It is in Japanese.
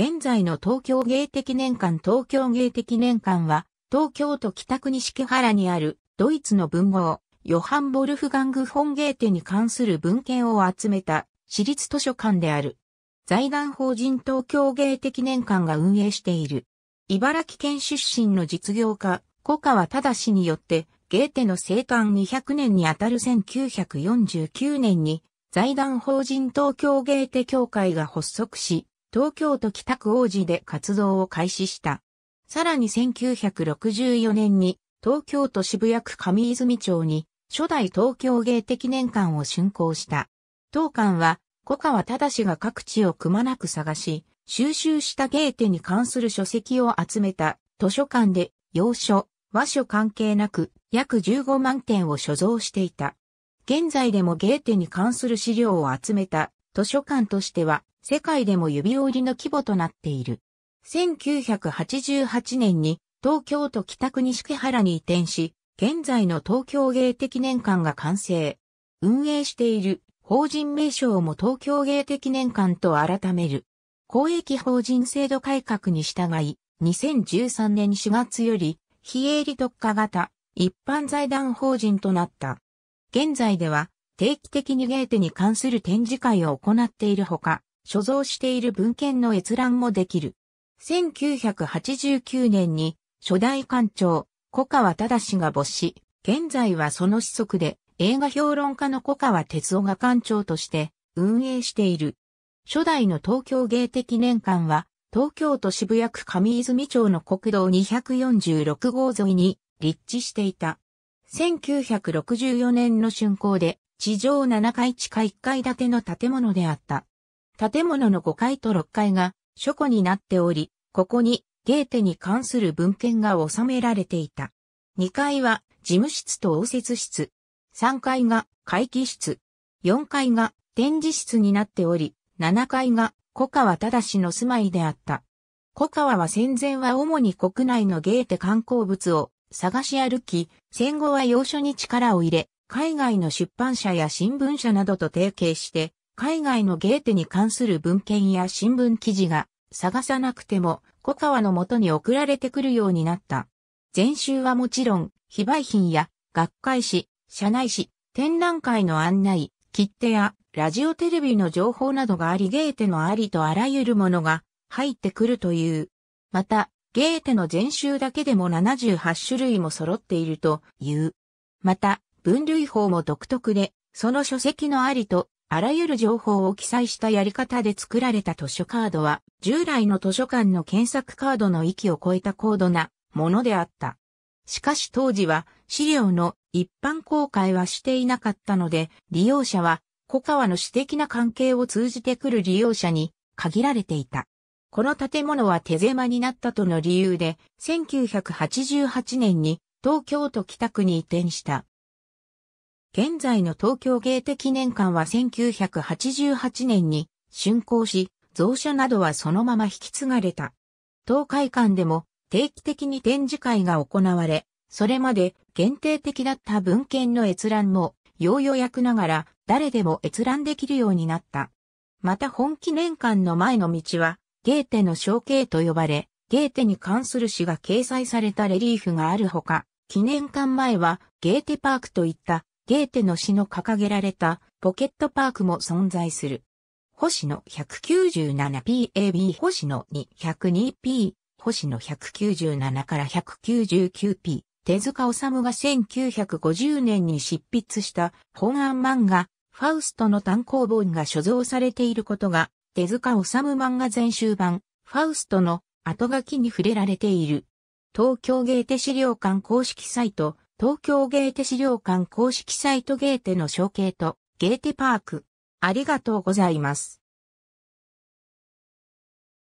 現在の東京芸的年間東京芸的年間は、東京都北区西木原にあるドイツの文豪、ヨハン・ボルフガング・フォン・ゲーテに関する文献を集めた私立図書館である。財団法人東京芸的年間が運営している。茨城県出身の実業家、古川忠によって、ゲーテの生誕200年にあたる1949年に、財団法人東京芸ーテ協会が発足し、東京都北区王子で活動を開始した。さらに1964年に東京都渋谷区上泉町に初代東京芸的年間を竣工した。当館は古川忠が各地をくまなく探し、収集した芸手に関する書籍を集めた図書館で洋書、和書関係なく約15万点を所蔵していた。現在でもゲーテに関する資料を集めた図書館としては世界でも指折りの規模となっている。1988年に東京都北区西区原に移転し、現在の東京芸的年間が完成。運営している法人名称も東京芸的年間と改める。公益法人制度改革に従い、2013年4月より、非営利特化型、一般財団法人となった。現在では、定期的にゲーに関する展示会を行っているほか、所蔵している文献の閲覧もできる。1989年に初代館長、小川忠が没し、現在はその子息で映画評論家の小川哲夫が館長として運営している。初代の東京芸的年間は、東京都渋谷区上泉町の国道246号沿いに立地していた。1964年の竣工で、地上7階地下1階建ての建物であった。建物の5階と6階が書庫になっており、ここにゲーテに関する文献が収められていた。2階は事務室と応接室。3階が会議室。4階が展示室になっており、7階が古川忠の住まいであった。古川は戦前は主に国内のゲーテ観光物を探し歩き、戦後は要所に力を入れ、海外の出版社や新聞社などと提携して、海外のゲーテに関する文献や新聞記事が探さなくても小川のもとに送られてくるようになった。全集はもちろん、非売品や学会誌、社内誌、展覧会の案内、切手やラジオテレビの情報などがありゲーテのありとあらゆるものが入ってくるという。また、ゲーテの全集だけでも78種類も揃っているという。また、分類法も独特で、その書籍のありとあらゆる情報を記載したやり方で作られた図書カードは、従来の図書館の検索カードの域を超えた高度なものであった。しかし当時は資料の一般公開はしていなかったので、利用者は古川の私的な関係を通じてくる利用者に限られていた。この建物は手狭になったとの理由で、1988年に東京都北区に移転した。現在の東京ゲーテ記念館は1988年に竣工し、蔵書などはそのまま引き継がれた。東海館でも定期的に展示会が行われ、それまで限定的だった文献の閲覧も、よう予約ながら誰でも閲覧できるようになった。また本記念館の前の道は、ゲーテの象形と呼ばれ、ゲーテに関する詩が掲載されたレリーフがあるほか、記念館前はゲーテパークといったゲーテの詩の掲げられたポケットパークも存在する。星野 197PAB 星野 202P 星野1 9 7から 199P 手塚治虫が1950年に執筆した本案漫画ファウストの単行本が所蔵されていることが手塚治虫漫画全集版ファウストの後書きに触れられている。東京ゲーテ資料館公式サイト東京ゲーテ資料館公式サイトゲーテの象形とゲーテパーク。ありがとうございます。